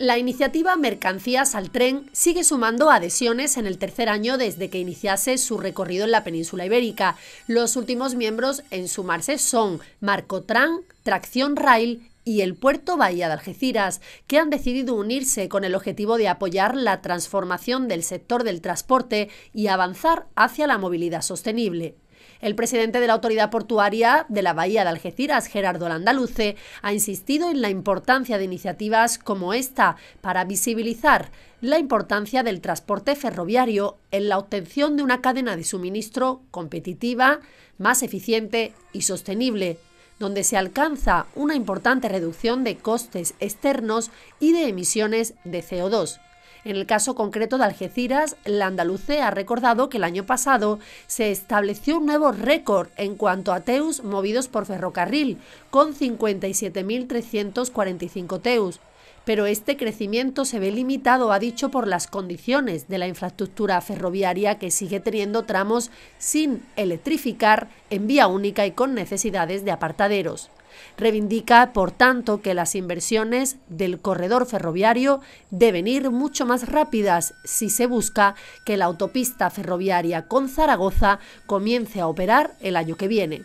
La iniciativa Mercancías al Tren sigue sumando adhesiones en el tercer año desde que iniciase su recorrido en la península ibérica. Los últimos miembros en sumarse son Marcotran, Tracción Rail y el puerto Bahía de Algeciras, que han decidido unirse con el objetivo de apoyar la transformación del sector del transporte y avanzar hacia la movilidad sostenible. El presidente de la autoridad portuaria de la Bahía de Algeciras, Gerardo Landaluce, ha insistido en la importancia de iniciativas como esta para visibilizar la importancia del transporte ferroviario en la obtención de una cadena de suministro competitiva, más eficiente y sostenible donde se alcanza una importante reducción de costes externos y de emisiones de CO2. En el caso concreto de Algeciras, la andaluce ha recordado que el año pasado se estableció un nuevo récord en cuanto a teus movidos por ferrocarril, con 57.345 teus, pero este crecimiento se ve limitado, ha dicho, por las condiciones de la infraestructura ferroviaria que sigue teniendo tramos sin electrificar, en vía única y con necesidades de apartaderos. Reivindica, por tanto, que las inversiones del corredor ferroviario deben ir mucho más rápidas si se busca que la autopista ferroviaria con Zaragoza comience a operar el año que viene.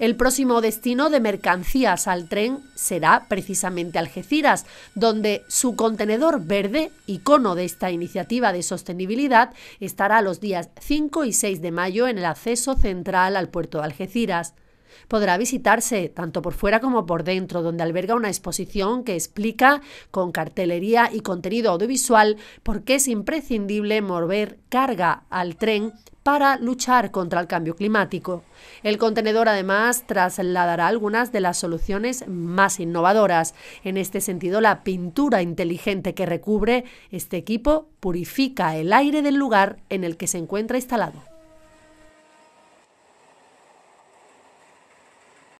El próximo destino de mercancías al tren será precisamente Algeciras, donde su contenedor verde, icono de esta iniciativa de sostenibilidad, estará los días 5 y 6 de mayo en el acceso central al puerto de Algeciras. Podrá visitarse tanto por fuera como por dentro, donde alberga una exposición que explica con cartelería y contenido audiovisual por qué es imprescindible mover carga al tren para luchar contra el cambio climático. El contenedor además trasladará algunas de las soluciones más innovadoras. En este sentido, la pintura inteligente que recubre este equipo purifica el aire del lugar en el que se encuentra instalado.